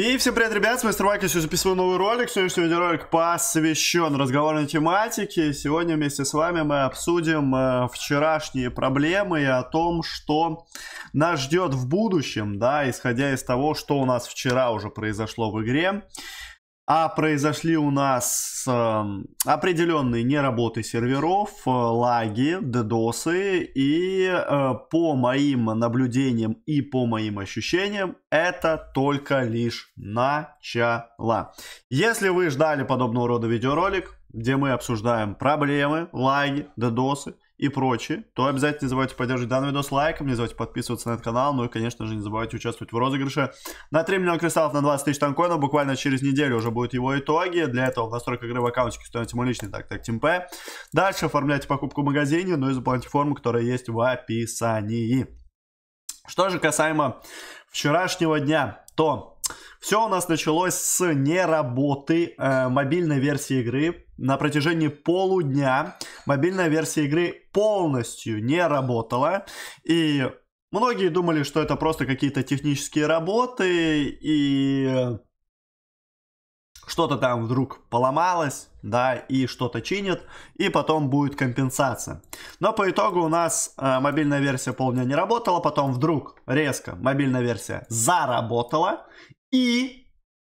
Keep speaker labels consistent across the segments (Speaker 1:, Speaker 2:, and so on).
Speaker 1: И всем привет, ребят, с вами Стройки, сегодня записываю новый ролик, сегодняшний видеоролик посвящен разговорной тематике. Сегодня вместе с вами мы обсудим э, вчерашние проблемы и о том, что нас ждет в будущем, да, исходя из того, что у нас вчера уже произошло в игре а произошли у нас э, определенные неработы серверов, э, лаги, дедосы, и э, по моим наблюдениям и по моим ощущениям, это только лишь начало. Если вы ждали подобного рода видеоролик, где мы обсуждаем проблемы, лаги, дедосы, и прочее, то обязательно не забывайте поддерживать данный видос лайком, не забывайте подписываться на этот канал, ну и, конечно же, не забывайте участвовать в розыгрыше на 3 миллиона кристаллов на 20 тысяч танкоинов. Буквально через неделю уже будут его итоги. Для этого в настройках игры в аккаунте установите мой личный так так Тимпе. Дальше оформляйте покупку в магазине, ну и заполните форму, которая есть в описании. Что же касаемо вчерашнего дня, то все у нас началось с неработы э, мобильной версии игры. На протяжении полудня мобильная версия игры полностью не работала. И многие думали, что это просто какие-то технические работы и что-то там вдруг поломалось, да, и что-то чинит, и потом будет компенсация. Но по итогу у нас э, мобильная версия полдня не работала, потом вдруг резко мобильная версия заработала, и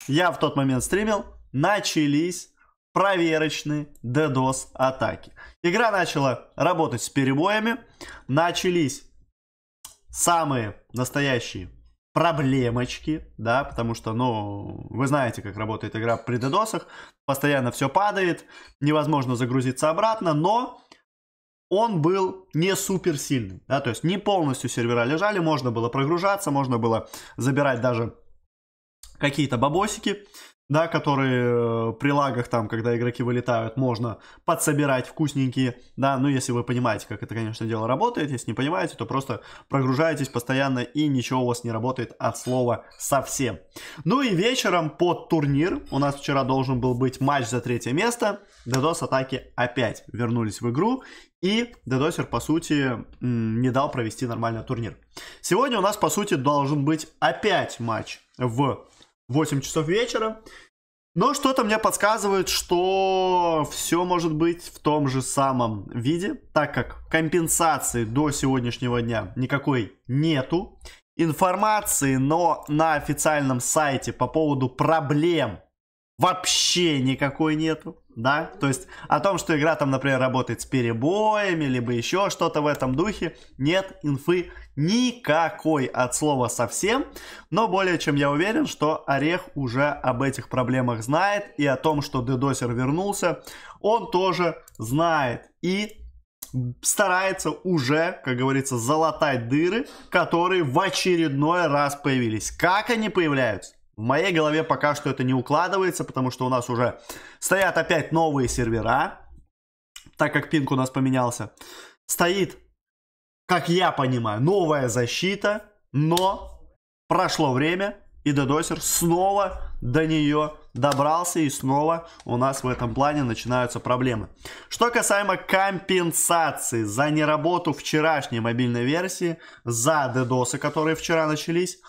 Speaker 1: я в тот момент стримил, начались проверочные DDoS атаки. Игра начала работать с перебоями, начались самые настоящие проблемочки, да, потому что, ну, вы знаете, как работает игра при DDoS, постоянно все падает, невозможно загрузиться обратно, но он был не супер сильный, да, то есть не полностью сервера лежали, можно было прогружаться, можно было забирать даже какие-то бабосики, да, которые э, при лагах там, когда игроки вылетают, можно подсобирать вкусненькие, да, ну если вы понимаете, как это, конечно, дело работает, если не понимаете, то просто прогружаетесь постоянно и ничего у вас не работает от слова совсем. Ну и вечером под турнир у нас вчера должен был быть матч за третье место, Дедос атаки опять вернулись в игру, и Дедосер, по сути, не дал провести нормально турнир. Сегодня у нас, по сути, должен быть опять матч в 8 часов вечера. Но что-то мне подсказывает, что все может быть в том же самом виде, так как компенсации до сегодняшнего дня никакой нету. Информации, но на официальном сайте по поводу проблем вообще никакой нету да, то есть о том, что игра там, например, работает с перебоями, либо еще что-то в этом духе, нет инфы никакой от слова совсем, но более чем я уверен, что Орех уже об этих проблемах знает и о том, что Дедосер вернулся, он тоже знает и старается уже, как говорится, залатать дыры, которые в очередной раз появились. Как они появляются? В моей голове пока что это не укладывается, потому что у нас уже стоят опять новые сервера, так как пинг у нас поменялся. Стоит, как я понимаю, новая защита, но прошло время, и дедосер снова до нее добрался, и снова у нас в этом плане начинаются проблемы. Что касаемо компенсации за неработу вчерашней мобильной версии, за дедосы, которые вчера начались –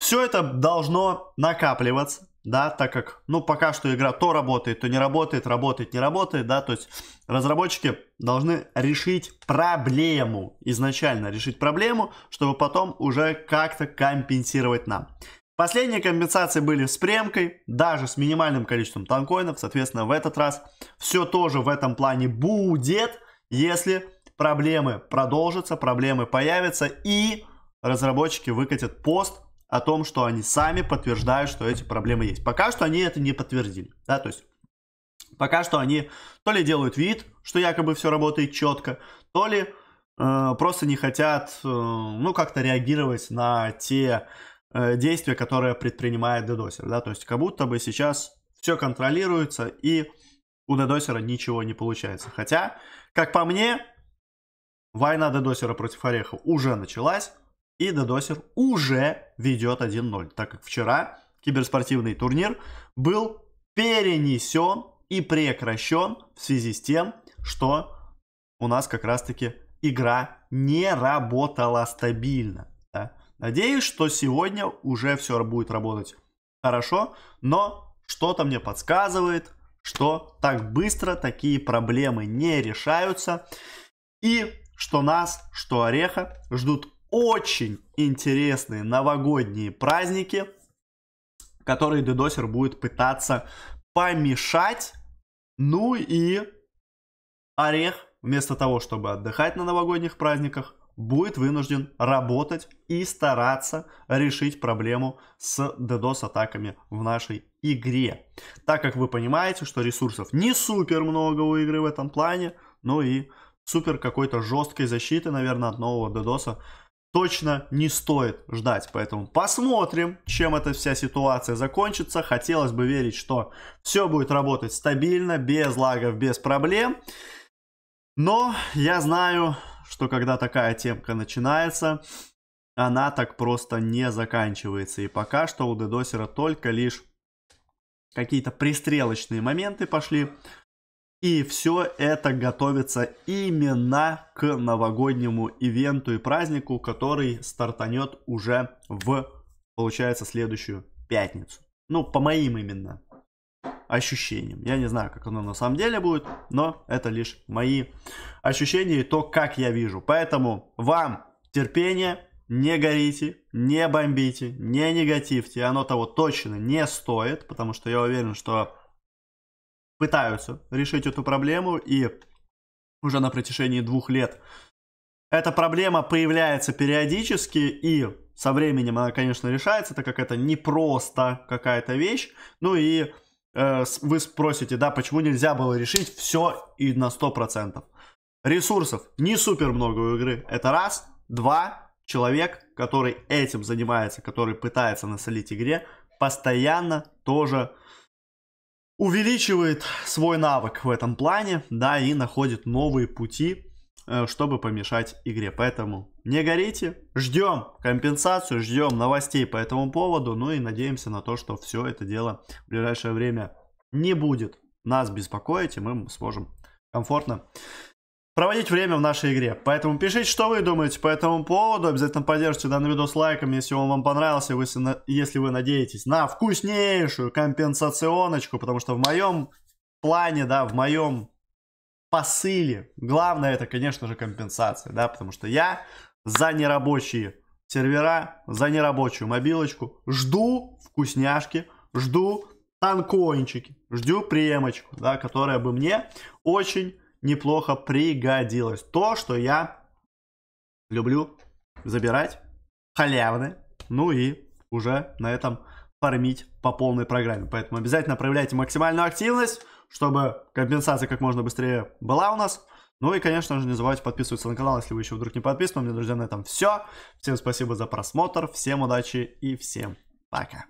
Speaker 1: все это должно накапливаться, да, так как, ну, пока что игра то работает, то не работает, работает, не работает, да, то есть разработчики должны решить проблему, изначально решить проблему, чтобы потом уже как-то компенсировать нам. Последние компенсации были с премкой, даже с минимальным количеством танкоинов, соответственно, в этот раз все тоже в этом плане будет, если проблемы продолжатся, проблемы появятся и разработчики выкатят пост о том, что они сами подтверждают, что эти проблемы есть. Пока что они это не подтвердили, да, то есть пока что они то ли делают вид, что якобы все работает четко, то ли э, просто не хотят, э, ну, как-то реагировать на те э, действия, которые предпринимает дедосер, да, то есть как будто бы сейчас все контролируется и у дедосера ничего не получается. Хотя, как по мне, война дедосера против Ореха уже началась, и Дедосер уже ведет 1-0, так как вчера киберспортивный турнир был перенесен и прекращен в связи с тем, что у нас как раз-таки игра не работала стабильно. Да? Надеюсь, что сегодня уже все будет работать хорошо, но что-то мне подсказывает, что так быстро такие проблемы не решаются и что нас, что Ореха ждут очень интересные новогодние праздники, которые дедосер будет пытаться помешать. Ну и орех, вместо того, чтобы отдыхать на новогодних праздниках, будет вынужден работать и стараться решить проблему с DDoS-атаками в нашей игре. Так как вы понимаете, что ресурсов не супер много у игры в этом плане, но ну и супер какой-то жесткой защиты, наверное, от нового DDoS точно не стоит ждать. Поэтому посмотрим, чем эта вся ситуация закончится. Хотелось бы верить, что все будет работать стабильно, без лагов, без проблем. Но я знаю, что когда такая темка начинается, она так просто не заканчивается. И пока что у дедосера только лишь какие-то пристрелочные моменты пошли. И все это готовится именно к новогоднему ивенту и празднику, который стартанет уже в, получается, следующую пятницу. Ну, по моим именно ощущениям. Я не знаю, как оно на самом деле будет, но это лишь мои ощущения и то, как я вижу. Поэтому вам терпение, не горите, не бомбите, не негативьте. Оно того точно не стоит, потому что я уверен, что пытаются решить эту проблему, и уже на протяжении двух лет эта проблема появляется периодически, и со временем она, конечно, решается, так как это не просто какая-то вещь. Ну и э, вы спросите, да, почему нельзя было решить все и на 100%. Ресурсов не супер много у игры, это раз. Два, человек, который этим занимается, который пытается насолить игре, постоянно тоже э, увеличивает свой навык в этом плане, да, и находит новые пути, э, чтобы помешать игре. Поэтому не горите, ждем компенсацию, ждем новостей по этому поводу, ну и надеемся на то, что все это дело в ближайшее время не будет нас беспокоить, и мы сможем комфортно проводить время в нашей игре. Поэтому пишите, что вы думаете по этому поводу. Обязательно поддержите данный видос лайком, если он вам понравился, если вы надеетесь на вкуснейшую компенсационочку, потому что в моем плане, да, в моем посыле. Главное это, конечно же, компенсация, да, потому что я за нерабочие сервера, за нерабочую мобилочку жду вкусняшки, жду танкончики, жду премочку, да, которая бы мне очень неплохо пригодилось. То, что я люблю забирать халявны, ну и уже на этом фармить по полной программе. Поэтому обязательно проявляйте максимальную активность, чтобы компенсация как можно быстрее была у нас. Ну и, конечно же, не забывайте подписываться на канал, если вы еще вдруг не подписаны. У меня, друзья, на этом все. Всем спасибо за просмотр, всем удачи и всем пока.